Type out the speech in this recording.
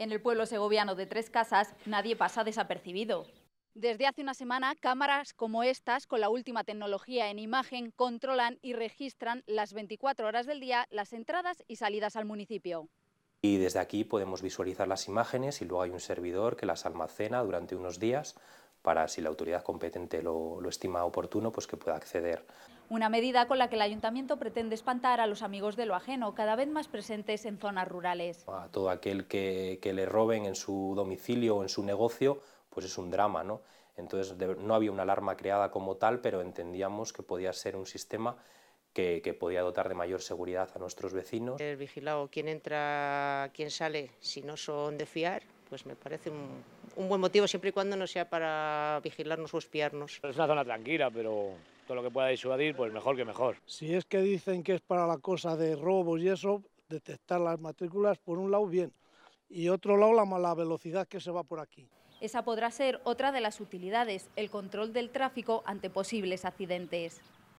En el pueblo segoviano de Tres Casas nadie pasa desapercibido. Desde hace una semana, cámaras como estas, con la última tecnología en imagen, controlan y registran las 24 horas del día las entradas y salidas al municipio. Y desde aquí podemos visualizar las imágenes y luego hay un servidor que las almacena durante unos días para, si la autoridad competente lo, estima oportuno, pues que pueda acceder. Una medida con la que el ayuntamiento pretende espantar a los amigos de lo ajeno, cada vez más presentes en zonas rurales. A todo aquel que, le roben en su domicilio o en su negocio, pues es un drama, ¿no? Entonces no había una alarma creada como tal, pero entendíamos que podía ser un sistema que, podía dotar de mayor seguridad a nuestros vecinos. Ser vigilado quién entra, quién sale, si no son de fiar, pues me parece un, buen motivo siempre y cuando no sea para vigilarnos o espiarnos. Es una zona tranquila, pero todo lo que pueda disuadir, pues mejor que mejor. Si es que dicen que es para la cosa de robos y eso, detectar las matrículas, por un lado bien, y otro lado la mala velocidad que se va por aquí. Esa podrá ser otra de las utilidades, el control del tráfico ante posibles accidentes.